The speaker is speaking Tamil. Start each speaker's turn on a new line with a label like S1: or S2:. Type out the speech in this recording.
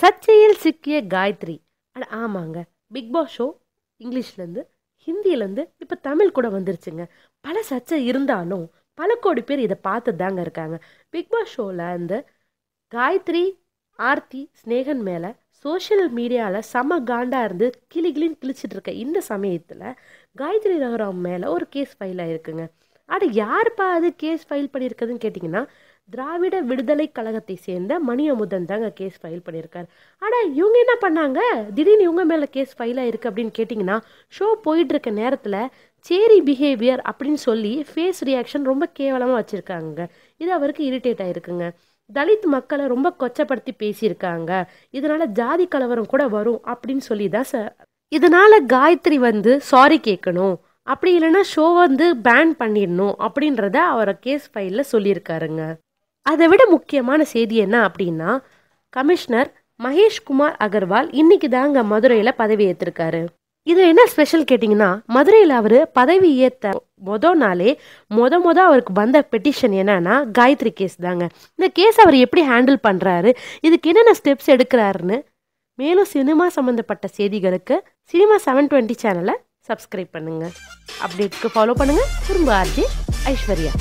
S1: சர்ச்சையில் சிக்கிய காயத்ரி அட ஆமாங்க பிக் பாஸ் ஷோ இங்கிலீஷ்லேருந்து ஹிந்தியிலேருந்து இப்போ தமிழ் கூட வந்துருச்சுங்க பல சர்ச்சை இருந்தாலும் பல கோடி பேர் இதை பார்த்து தாங்க இருக்காங்க பிக் பாஸ் ஷோவில் இந்த காயத்ரி ஆர்த்தி ஸ்னேகன் மேலே சோஷியல் மீடியாவில் செம காண்டாக இருந்து கிளி கிளின்னு கிழிச்சிட்டு இருக்க இந்த சமயத்தில் காயத்ரி ரகுராம் மேலே ஒரு கேஸ் ஃபைல் ஆகிருக்குங்க அது யாருப்பா அது கேஸ் ஃபைல் பண்ணியிருக்குதுன்னு கேட்டிங்கன்னா திராவிட விடுதலை கழகத்தை சேர்ந்த மணி அமுதன் தாங்க கேஸ் ஃபைல் பண்ணியிருக்காரு ஆனால் இவங்க என்ன பண்ணாங்க திடீர்னு இவங்க மேலே கேஸ் ஃபைல் ஆயிருக்கு அப்படின்னு கேட்டிங்கன்னா ஷோ போயிட்டுருக்க நேரத்தில் சேரி பிஹேவியர் அப்படின்னு சொல்லி ஃபேஸ் ரியாக்ஷன் ரொம்ப கேவலமாக வச்சுருக்காங்க இது அவருக்கு இரிட்டேட் ஆகிருக்குங்க தலித் மக்களை ரொம்ப கொச்சப்படுத்தி பேசியிருக்காங்க இதனால் ஜாதி கலவரம் கூட வரும் அப்படின்னு சொல்லி தான் ச இதனால் காயத்ரி வந்து சாரி கேட்கணும் அப்படி இல்லைன்னா ஷோ வந்து பேன் பண்ணிடணும் அப்படின்றத அவர் கேஸ் ஃபைலில் சொல்லியிருக்காருங்க அதை விட முக்கியமான செய்தி என்ன அப்படின்னா கமிஷனர் மகேஷ்குமார் அகர்வால் இன்னைக்கு தாங்க மதுரையில் பதவி ஏற்றிருக்காரு இது என்ன ஸ்பெஷல் கேட்டிங்கன்னா மதுரையில் அவர் பதவி ஏற்ற மொத நாளே மொத மொத அவருக்கு வந்த பெட்டிஷன் என்னன்னா காயத்ரி கேஸ் தாங்க இந்த கேஸ் அவர் எப்படி ஹேண்டில் பண்ணுறாரு இதுக்கு என்னென்ன ஸ்டெப்ஸ் எடுக்கிறாருன்னு மேலும் சினிமா சம்மந்தப்பட்ட செய்திகளுக்கு சினிமா செவன் டுவெண்ட்டி சேனலை சப்ஸ்கிரைப் பண்ணுங்கள் அப்டேட்க்கு ஃபாலோ பண்ணுங்கள் திரும்ப ஆர்ஜி ஐஸ்வர்யா